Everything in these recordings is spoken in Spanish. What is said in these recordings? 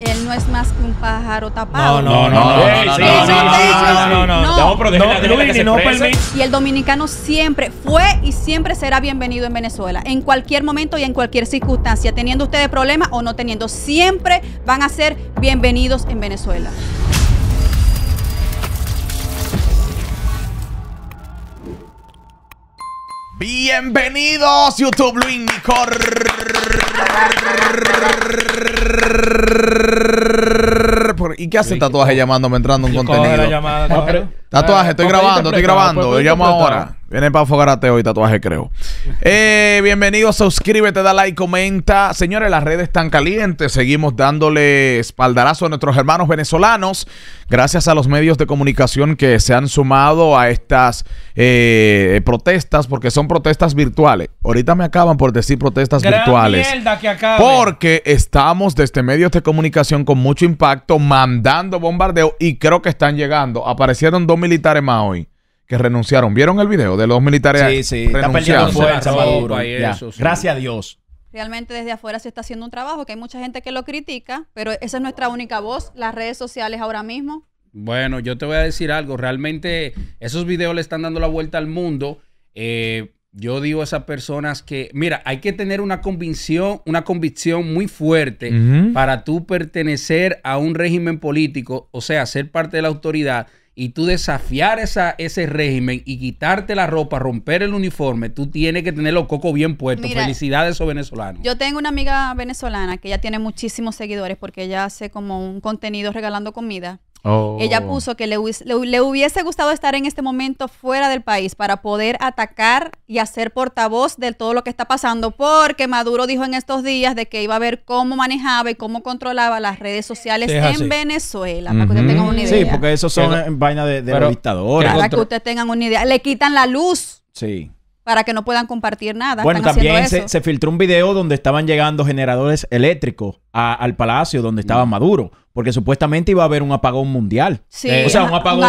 Él no es más que un pájaro tapado. No, no, no, no, no, no, no, no, Y el dominicano siempre fue y siempre será bienvenido en Venezuela, en cualquier momento y en cualquier circunstancia, teniendo ustedes problemas o no teniendo, siempre van a ser bienvenidos en Venezuela. Bienvenidos, YouTube Luis Nicor. ¿Y qué hace tatuaje llamándome entrando un contenido? Ah, tatuaje, estoy grabando, estoy grabando. llamo ahora. Viene para hoy, tatuaje, creo. Eh, Bienvenidos, suscríbete, da like, comenta. Señores, las redes están calientes. Seguimos dándole espaldarazo a nuestros hermanos venezolanos. Gracias a los medios de comunicación que se han sumado a estas eh, protestas, porque son protestas virtuales. Ahorita me acaban por decir protestas virtuales. porque estamos desde medios de comunicación con mucho impacto, mandando bombardeo y creo que están llegando. Aparecieron dos militares más hoy que renunciaron. ¿Vieron el video de los militares? Sí, sí. Gracias a Dios realmente desde afuera se está haciendo un trabajo, que hay mucha gente que lo critica, pero esa es nuestra única voz, las redes sociales ahora mismo. Bueno, yo te voy a decir algo, realmente esos videos le están dando la vuelta al mundo. Eh, yo digo a esas personas que, mira, hay que tener una convicción, una convicción muy fuerte para tú pertenecer a un régimen político, o sea, ser parte de la autoridad y tú desafiar esa, ese régimen y quitarte la ropa, romper el uniforme, tú tienes que tener los cocos bien puestos. Felicidades a esos venezolanos. Yo tengo una amiga venezolana que ya tiene muchísimos seguidores porque ella hace como un contenido regalando comida. Ella oh. puso que le, le, hubiese gustado estar en este momento fuera del país para poder atacar y hacer portavoz de todo lo que está pasando, porque Maduro dijo en estos días de que iba a ver cómo manejaba y cómo controlaba las redes sociales en Venezuela, para que ustedes tengan una idea. Sí, porque eso son eh, vainas de, de Para que ustedes tengan una idea. Le quitan la luz. Sí para que no puedan compartir nada. Bueno, también se, filtró un video donde estaban llegando generadores eléctricos al palacio donde estaba mm. Maduro. Porque supuestamente iba a haber un apagón mundial. Eh, o sea, un apagón,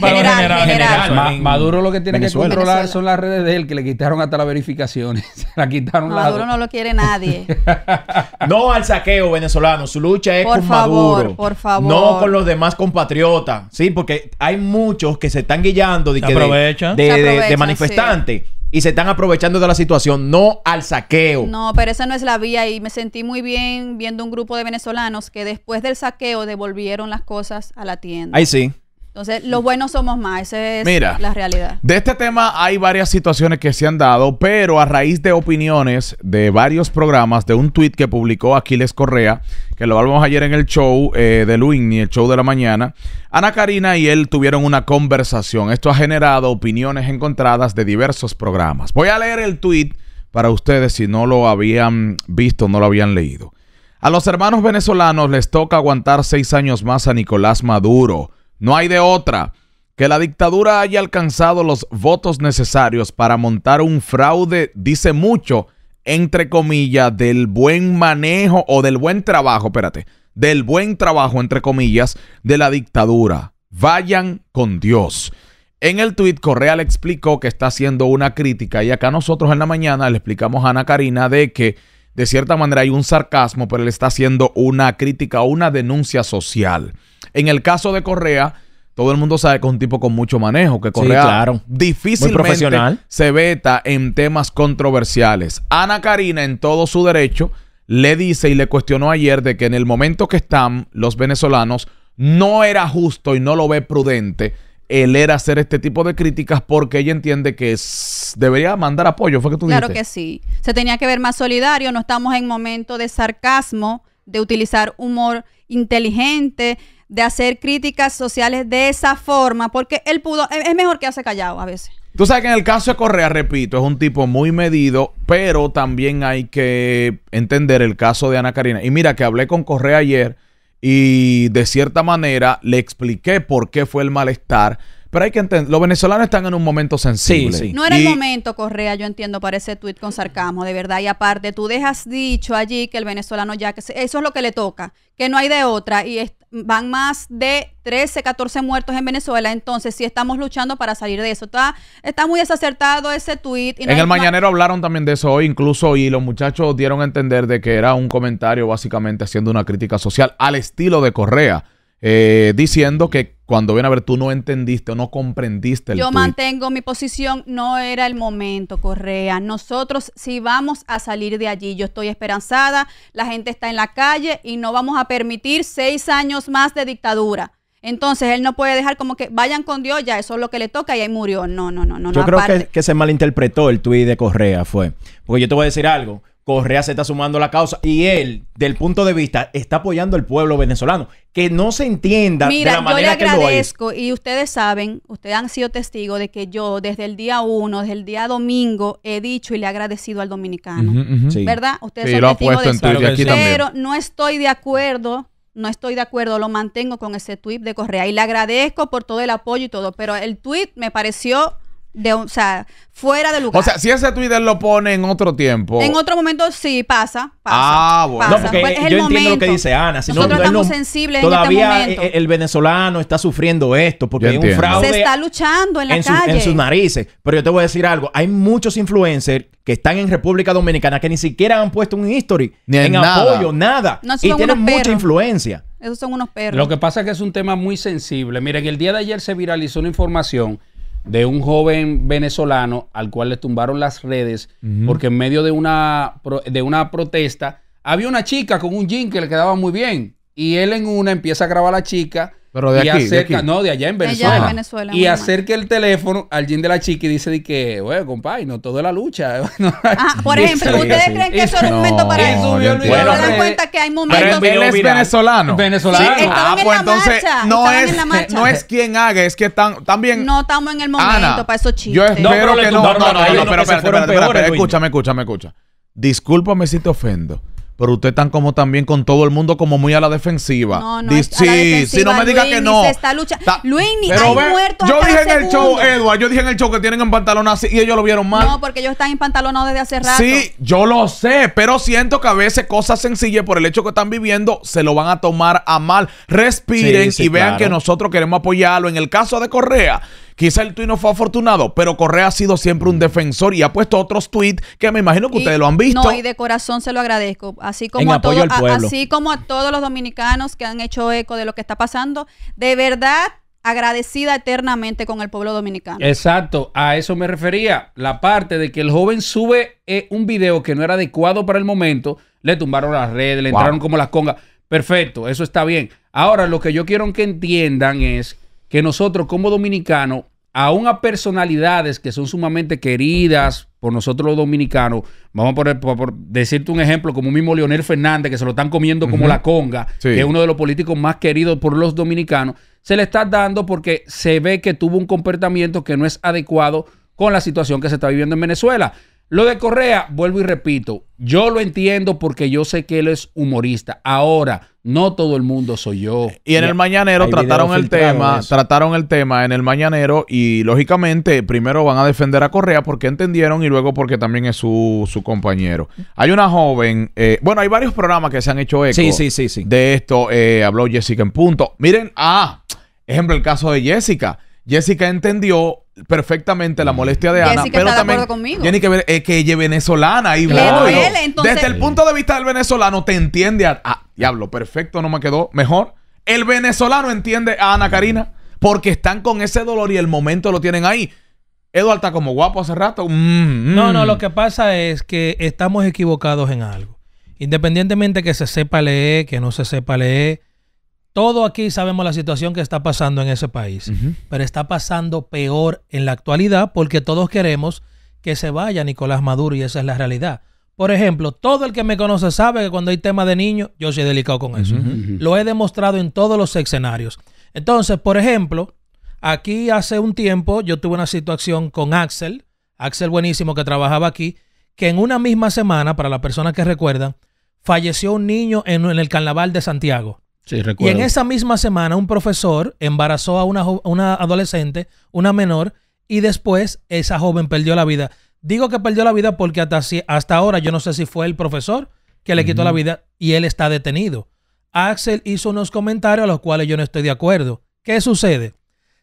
general. Maduro lo que tiene que controlar son las redes de él, que le quitaron hasta las verificaciones. la quitaron Maduro no lo quiere nadie. no al saqueo venezolano. Su lucha es por con favor, Maduro. Por favor. No con los demás compatriotas. Sí, porque hay muchos que se están guiando de, manifestantes y se están aprovechando de la situación, no al saqueo. No, pero esa no es la vía y me sentí muy bien viendo un grupo de venezolanos que después del saqueo devolvieron las cosas a la tienda. Ahí sí. Entonces, los buenos somos más, esa es la realidad. De este tema hay varias situaciones que se han dado, pero a raíz de opiniones de varios programas, de un tuit que publicó Aquiles Correa, que lo hablamos ayer en el show eh, de Luigny, el show de la mañana, Ana Karina y él tuvieron una conversación. Esto ha generado opiniones encontradas de diversos programas. Voy a leer el tweet para ustedes si no lo habían visto, no lo habían leído. A los hermanos venezolanos les toca aguantar seis años más a Nicolás Maduro. No hay de otra. Que la dictadura haya alcanzado los votos necesarios para montar un fraude dice mucho, entre comillas, del buen manejo o del buen trabajo, espérate, del buen trabajo, entre comillas, de la dictadura. Vayan con Dios. En el tuit, Correa le explicó que está haciendo una crítica y acá nosotros en la mañana le explicamos a Ana Karina de que de cierta manera hay un sarcasmo, pero él está haciendo una crítica, una denuncia social. En el caso de Correa, todo el mundo sabe que es un tipo con mucho manejo, que Correa sí, difícilmente profesional. se veta en temas controversiales. Ana Karina, en todo su derecho, le dice y le cuestionó ayer de que en el momento que están los venezolanos, no era justo y no lo ve prudente él ERA hacer este tipo de críticas porque ella entiende que debería mandar apoyo, fue que tú claro Claro que sí. Se tenía que ver más solidario, no estamos en momento de sarcasmo, de utilizar humor inteligente, de hacer críticas sociales de esa forma, porque él pudo, es mejor que hace callado a veces. Tú sabes que en el caso de Correa, repito, es un tipo muy medido, pero también hay que entender el caso de Ana Karina. Y mira que hablé con Correa ayer y de cierta manera le expliqué por qué fue el malestar pero hay que entender, los venezolanos están en un momento sensible. No era el momento, Correa, yo entiendo, para ese tuit con sarcasmo, de verdad. Y aparte, tú dejas dicho allí que el venezolano ya, que eso es lo que le toca, que no hay de otra. Y van más de 13, 14 muertos en Venezuela. Entonces, sí estamos luchando para salir de eso. Está, muy desacertado ese tuit. en el mañanero hablaron también de eso hoy, incluso, y los muchachos dieron a entender de que era un comentario básicamente haciendo una crítica social al estilo de Correa. Eh, diciendo que cuando viene a ver tú no entendiste o no comprendiste el Yo mantengo mi posición, no era el momento, Correa. Nosotros sí vamos a salir de allí. Yo estoy esperanzada, la gente está en la calle y no vamos a permitir seis años más de dictadura. Entonces él no puede dejar como que vayan con Dios, ya eso es lo que le toca y ahí murió. No, no, no, no. Yo creo que, que, se malinterpretó el tuit de Correa, fue. Porque yo te voy a decir algo. Correa se está sumando a la causa y él, del punto de vista, está apoyando al pueblo venezolano. Que no se entienda de la manera que lo Mira, yo le agradezco y ustedes saben, ustedes han sido testigos de que yo desde el día uno, desde el día domingo, he dicho y le he agradecido al dominicano. ¿Verdad? Ustedes sí, Pero no estoy de acuerdo no estoy de acuerdo, lo mantengo con ese tweet de Correa y le agradezco por todo el apoyo y todo, pero el tweet me pareció o sea, fuera de lugar. O sea, si ese Twitter lo pone en otro tiempo. En otro momento sí pasa. ah, bueno. porque pues yo entiendo lo que dice Ana. Nosotros estamos sensibles todavía en este eh, el venezolano está sufriendo esto porque hay un fraude. Se está luchando en la calle. en sus narices. Pero yo te voy a decir algo. Hay muchos influencers que están en República Dominicana que ni siquiera han puesto un history. Ni en, apoyo, nada. y tienen mucha influencia. Esos son unos perros. Lo que pasa es que es un tema muy sensible. Miren, el día de ayer se viralizó una información de un joven venezolano al cual le tumbaron las redes porque en medio de una, de una protesta había una chica con un jean que le quedaba muy bien y él en una empieza a grabar a la chica pero de aquí, no, de allá en Venezuela. y acerca el teléfono al jean de la chica y dice de que, bueno, compadre, no todo es la lucha. Ah, por ejemplo, ¿ustedes creen que eso era un momento para eso? No, dan cuenta que hay momentos... Pero él es venezolano. Venezolano. Sí, ah, en pues la entonces marcha, no es, no es quien haga, es que están también... No estamos en el momento para esos chistes. Yo espero que no. No, no, no, pero espérate, espérate, escúchame, escúchame, escucha. Discúlpame si te ofendo. Pero usted están como también con todo el mundo como muy a la defensiva. No, no, sí, no me diga que no. está Luis, ni hay muerto muertos Yo dije en el show, Edward, yo dije en el show que tienen en pantalón así y ellos lo vieron mal. No, porque ellos están en pantalón desde hace rato. Sí, yo lo sé, pero siento que a veces cosas sencillas por el hecho que están viviendo se lo van a tomar a mal. Respiren y vean que nosotros queremos apoyarlo. En el caso de Correa, Quizá el tuit no fue afortunado, pero Correa ha sido siempre un mm. defensor y ha puesto otros tuits que me imagino que ustedes lo han visto. No, y de corazón se lo agradezco. Así como, a todos, así como a todos los dominicanos que han hecho eco de lo que está pasando, de verdad agradecida eternamente con el pueblo dominicano. Exacto, a eso me refería. La parte de que el joven sube eh, un video que no era adecuado para el momento, le tumbaron las redes, le entraron como las congas. Perfecto, eso está bien. Ahora, lo que yo quiero que entiendan es que nosotros como dominicanos aún a personalidades que son sumamente queridas por nosotros los dominicanos, vamos a poner, decirte un ejemplo, como mismo Leonel Fernández, que se lo están comiendo como la conga, que es uno de los políticos más queridos por los dominicanos, se le está dando porque se ve que tuvo un comportamiento que no es adecuado con la situación que se está viviendo en Venezuela. Lo de Correa, vuelvo y repito, yo lo entiendo porque yo sé que él es humorista. Ahora, no todo el mundo soy yo. Y en el mañanero trataron el tema, trataron el tema en el mañanero y lógicamente primero van a defender a Correa porque entendieron y luego porque también es su, compañero. Hay una joven, eh, bueno, hay varios programas que se han hecho eco sí, sí, sí, de esto. Eh, habló Jessica en punto. Miren, ah, ejemplo el caso de Jessica. Jessica entendió perfectamente la molestia de Ana, Jessica pero está de también acuerdo conmigo. que ver- es eh, que ella es venezolana y Desde el punto de vista del venezolano te entiende a ah, diablo, perfecto, no me quedó mejor. El venezolano entiende a Ana Karina porque están con ese dolor y el momento lo tienen ahí. Eduardo está como guapo hace rato. Mm, no, mm. no, lo que pasa es que estamos equivocados en algo. Independientemente que se sepa leer, que no se sepa leer, todo aquí sabemos la situación que está pasando en ese país, pero está pasando peor en la actualidad porque todos queremos que se vaya Nicolás Maduro y esa es la realidad. Por ejemplo, todo el que me conoce sabe que cuando hay tema de niños, yo soy delicado con eso. Lo he demostrado en todos los escenarios. Entonces, por ejemplo, aquí hace un tiempo yo tuve una situación con Axel, Axel Buenísimo que trabajaba aquí, que en una misma semana, para las personas que recuerdan, falleció un niño en el carnaval de Santiago y en esa misma semana un profesor embarazó a una, adolescente, una menor, y después esa joven perdió la vida. Digo que perdió la vida porque hasta, hasta ahora yo no sé si fue el profesor que le quitó la vida y él está detenido. Axel hizo unos comentarios a los cuales yo no estoy de acuerdo. ¿Qué sucede?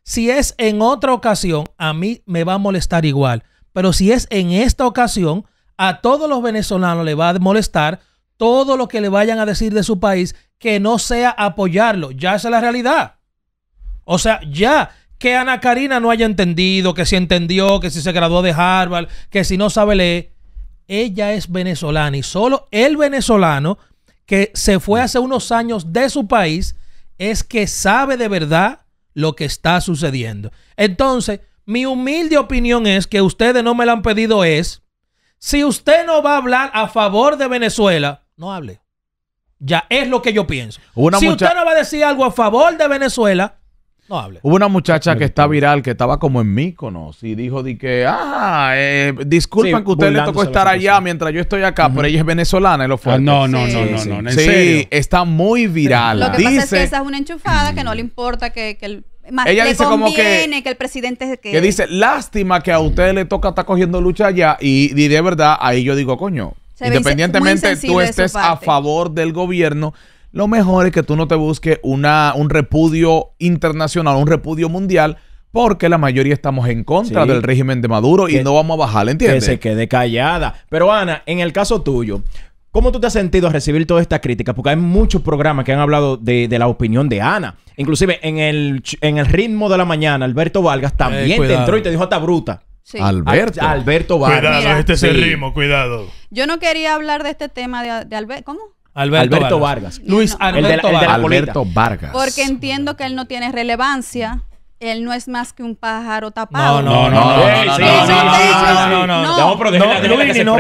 Si es en otra ocasión, a mí me va a molestar igual. Pero si es en esta ocasión, a todos los venezolanos le va a molestar todo lo que le vayan a decir de su país que no sea apoyarlo. Ya es la realidad. O sea, ya que Ana Karina no haya entendido, que si entendió, que si se graduó de Harvard, que si no sabe leer, ella es venezolana y solo el venezolano que se fue hace unos años de su país es que sabe de verdad lo que está sucediendo. Entonces, mi humilde opinión es que ustedes no me la han pedido es, si usted no va a hablar a favor de Venezuela, no hable. Ya es lo que yo pienso. si usted no va a decir algo a favor de Venezuela, no hable. Hubo una muchacha que está viral, que estaba como en no. y dijo de que, ah, eh, disculpen que usted le tocó estar allá mientras yo estoy acá, pero ella es venezolana y lo fue. no, no, no, no, no, no, Sí, está muy viral. Lo que Dice... pasa es que esa es una enchufada que no le importa que, que el presidente ella dice como que, que el presidente que... dice lástima que a usted le toca estar cogiendo lucha allá y, y de verdad ahí yo digo coño Independientemente tú estés a favor del gobierno, lo mejor es que tú no te busques una, un repudio internacional, un repudio mundial, porque la mayoría estamos en contra del régimen de Maduro y no vamos a bajar, ¿entiendes? Que se quede callada. Pero Ana, en el caso tuyo, ¿Cómo tú te has sentido a recibir toda esta crítica? Porque hay muchos programas que han hablado de, la opinión de Ana. Inclusive en el, en el ritmo de la mañana, Alberto Vargas también eh, te entró y te dijo hasta bruta. Alberto. Vargas. Cuidado, este es el ritmo, cuidado. Yo no quería hablar de este tema de, de Alberto. ¿Cómo? Alberto, Vargas. Luis Alberto Vargas. Porque entiendo que él no tiene relevancia él no es más que un pájaro tapado. No, no, no, no, no, no, no, no, no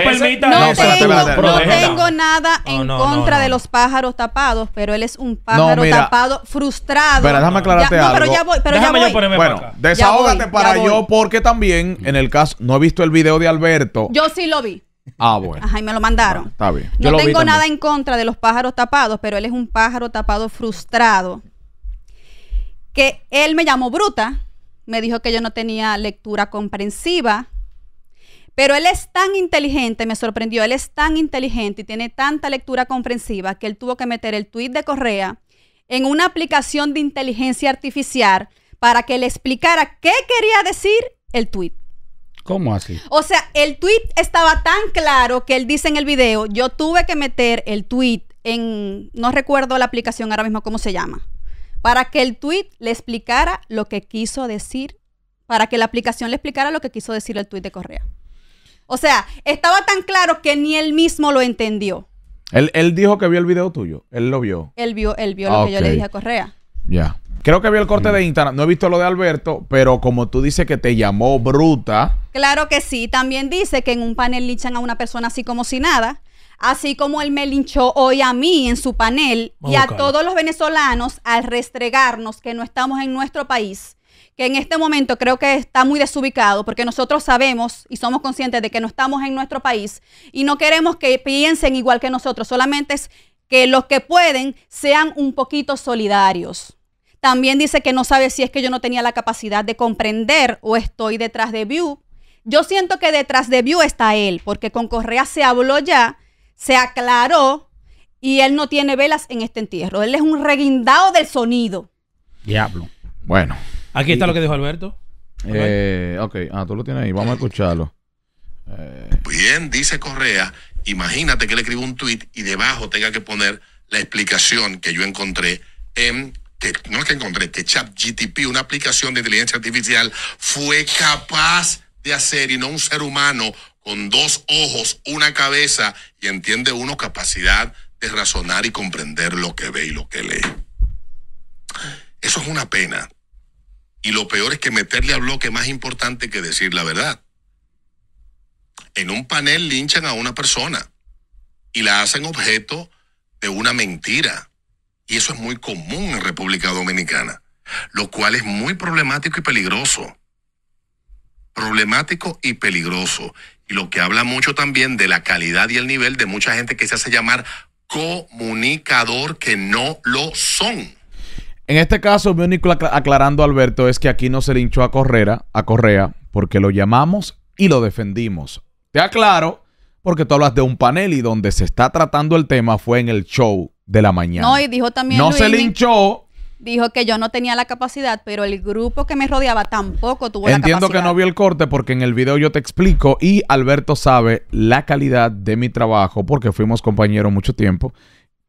permita. No tengo nada en contra de los pájaros tapados, pero él es un pájaro tapado frustrado. Pero déjame aclararte algo. pero ya voy, pero ya voy. Bueno, desahógate para yo porque también en el caso no he visto el video de Alberto. Yo sí lo vi. Ah, bueno. Ajá, y me lo mandaron. está bien. no tengo nada en contra de los pájaros tapados, pero él es un pájaro tapado frustrado que él me llamó bruta, me dijo que yo no tenía lectura comprensiva, pero él es tan inteligente, me sorprendió, él es tan inteligente y tiene tanta lectura comprensiva que él tuvo que meter el tweet de Correa en una aplicación de inteligencia artificial para que le explicara qué quería decir el tweet. ¿Cómo así? O sea, el tweet estaba tan claro que él dice en el video, yo tuve que meter el tweet en, no recuerdo la aplicación ahora mismo cómo se llama para que el tweet le explicara lo que quiso decir, para que la aplicación le explicara lo que quiso decir el tweet de Correa. O sea, estaba tan claro que ni él mismo lo entendió. Él, dijo que vio el video tuyo. Él lo vio. Él vio, él vio lo ah, que yo le dije a Correa. Ya. Creo que vio el corte de Instagram. No he visto lo de Alberto, pero como tú dices que te llamó bruta. Claro que sí. También dice que en un panel lichan a una persona así como si nada así como él me linchó hoy a mí en su panel y a todos los venezolanos al restregarnos que no estamos en nuestro país, que en este momento creo que está muy desubicado porque nosotros sabemos y somos conscientes de que no estamos en nuestro país y no queremos que piensen igual que nosotros, solamente es que los que pueden sean un poquito solidarios. También dice que no sabe si es que yo no tenía la capacidad de comprender o estoy detrás de View. Yo siento que detrás de View está él, porque con Correa se habló ya se aclaró y él no tiene velas en este entierro. Él es un reguindado del sonido. Diablo. Bueno. Aquí está lo que dijo Alberto. Eh, ok, ah, tú lo tienes ahí, vamos a escucharlo. Eh, Bien, dice Correa, imagínate que le escribo un tweet y debajo tenga que poner la explicación que yo encontré en que no es que encontré, que ChatGTP, una aplicación de inteligencia artificial, fue capaz de hacer y no un ser humano con dos ojos, una cabeza y entiende uno capacidad de razonar y comprender lo que ve y lo que lee. Eso es una pena. Y lo peor es que meterle a bloque más importante que decir la verdad. En un panel linchan a una persona y la hacen objeto de una mentira. Y eso es muy común en República Dominicana, lo cual es muy problemático y peligroso problemático y peligroso. Y lo que habla mucho también de la calidad y el nivel de mucha gente que se hace llamar comunicador que no lo son. En este caso, mi único aclarando, Alberto, es que aquí no se linchó a Correa, a Correa, porque lo llamamos y lo defendimos. Te aclaro, porque tú hablas de un panel y donde se está tratando el tema fue en el show de la mañana. No, y dijo también. No se linchó dijo que yo no tenía la capacidad, pero el grupo que me rodeaba tampoco tuvo la capacidad. Entiendo que no vi el corte porque en el video yo te explico y Alberto sabe la calidad de mi trabajo porque fuimos compañeros mucho tiempo.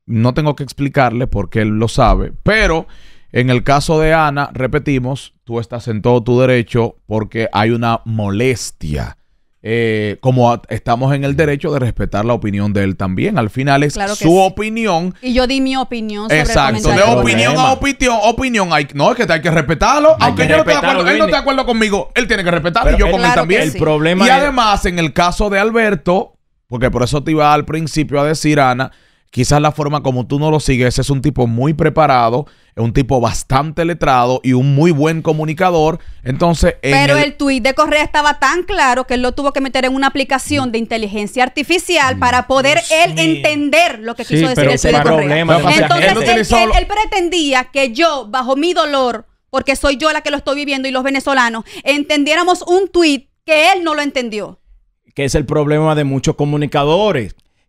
No tengo que explicarle porque él lo sabe, pero en el caso de Ana, repetimos, tú estás en todo tu derecho porque hay una molestia eh, como estamos en el derecho de respetar la opinión de él también. Al final es su opinión. Y yo di mi opinión. Exacto, de opinión a opinión. opinión hay, no, es que hay que respetarlo. aunque yo no esté de acuerdo, él no acuerdo conmigo, él tiene que respetarlo y yo con también. y además, en el caso de Alberto, porque por eso te iba al principio a decir, Ana, Quizás la forma como tú no lo sigues es un tipo muy preparado, es un tipo bastante letrado y un muy buen comunicador. Entonces, pero el, tuit de Correa estaba tan claro que él lo tuvo que meter en una aplicación de inteligencia artificial mm. para poder él entender lo que quiso decir el tuit de Correa. Entonces, él, él pretendía que yo, bajo mi dolor, porque soy yo la que lo estoy viviendo y los venezolanos, entendiéramos un tuit que él no lo entendió. Que es el problema de muchos comunicadores.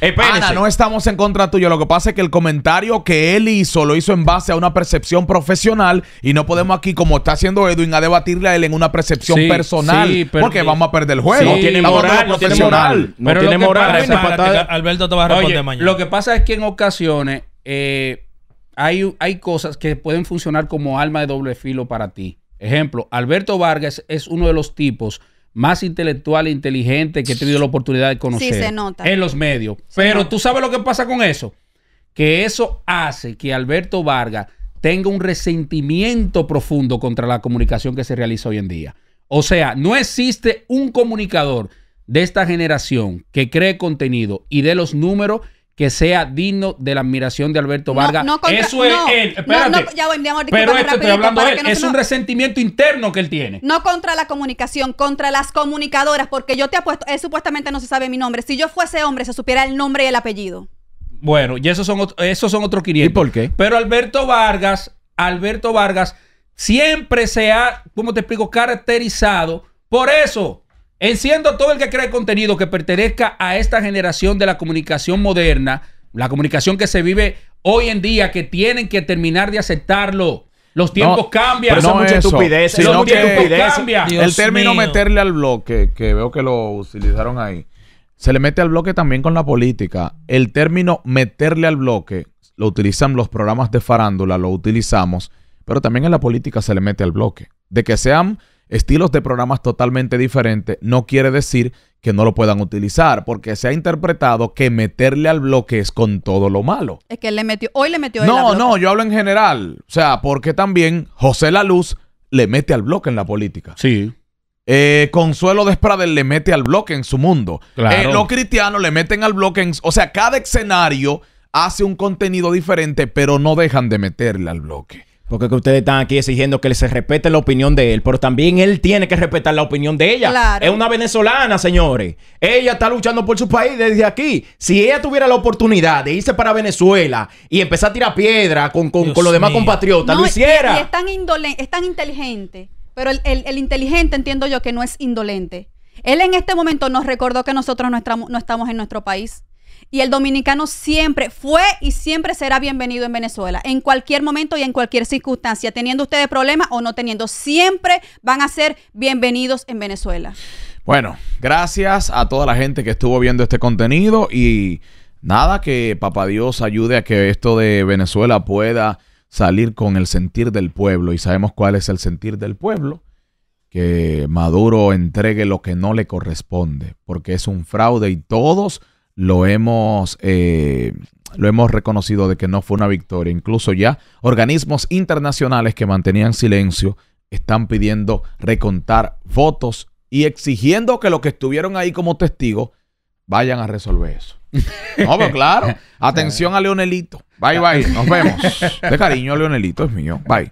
Ana, no estamos en contra tuyo. Lo que pasa es que el comentario que él hizo lo hizo en base a una percepción profesional y no podemos aquí, como está haciendo Edwin, a debatirle a él en una percepción personal porque vamos a perder el juego. tiene moral, no tiene moral, no tiene moral. Alberto te va a responder mañana. Lo que pasa es que en ocasiones eh, hay, hay cosas que pueden funcionar como alma de doble filo para ti. Ejemplo, Alberto Vargas es uno de los tipos más intelectual e inteligente que he tenido la oportunidad de conocer en los medios. Pero tú sabes lo que pasa con eso. Que eso hace que Alberto Vargas tenga un resentimiento profundo contra la comunicación que se realiza hoy en día. O sea, no existe un comunicador de esta generación que cree contenido y de los números que sea digno de la admiración de Alberto Vargas. eso es él. Espérate. ya voy, Pero esto estoy hablando de él. es un resentimiento interno que él tiene. No contra la comunicación, contra las comunicadoras, porque yo te apuesto, él supuestamente no se sabe mi nombre. Si yo fuese hombre, se supiera el nombre y el apellido. Bueno, y esos son, esos son otros 500. ¿Y por qué? Pero Alberto Vargas, Alberto Vargas, siempre se ha, ¿cómo te explico?, caracterizado por eso. Enciendo todo el que cree contenido que pertenezca a esta generación de la comunicación moderna, la comunicación que se vive hoy en día, que tienen que terminar de aceptarlo. Los tiempos cambian. Pero mucha estupidez. el término meterle al bloque, que veo que lo utilizaron ahí, se le mete al bloque también con la política. El término meterle al bloque lo utilizan los programas de farándula, lo utilizamos, pero también en la política se le mete al bloque. De que sean estilos de programas totalmente diferentes, no quiere decir que no lo puedan utilizar, porque se ha interpretado que meterle al bloque es con todo lo malo. Es que él le metió, hoy le metió No, no, yo hablo en general. O sea, porque también José La Luz le mete al bloque en la política. Sí. Eh, Consuelo Despradel le mete al bloque en su mundo. Eh, claro. los cristianos le meten al bloque en. O sea, cada escenario hace un contenido diferente, pero no dejan de meterle al bloque. Porque que ustedes están aquí exigiendo que se respete la opinión de él, pero también él tiene que respetar la opinión de ella. Es una venezolana, señores. Ella está luchando por su país desde aquí. Si ella tuviera la oportunidad de irse para Venezuela y empezar a tirar piedra con, con, los demás compatriotas, lo hiciera. es, tan indolente, es tan inteligente. Pero el, inteligente entiendo yo que no es indolente. Él en este momento nos recordó que nosotros no, estamos en nuestro país. Y el dominicano siempre fue y siempre será bienvenido en Venezuela, en cualquier momento y en cualquier circunstancia, teniendo ustedes problemas o no teniendo, siempre van a ser bienvenidos en Venezuela. Bueno, gracias a toda la gente que estuvo viendo este contenido y nada, que Papá Dios ayude a que esto de Venezuela pueda salir con el sentir del pueblo y sabemos cuál es el sentir del pueblo, que Maduro entregue lo que no le corresponde, porque es un fraude y todos lo hemos, eh, lo hemos reconocido de que no fue una victoria. Incluso ya organismos internacionales que mantenían silencio están pidiendo recontar votos y exigiendo que los que estuvieron ahí como testigos vayan a resolver eso. No, claro. Atención a Leonelito. Bye, bye. Nos vemos. De cariño, Leonelito es mío. Bye.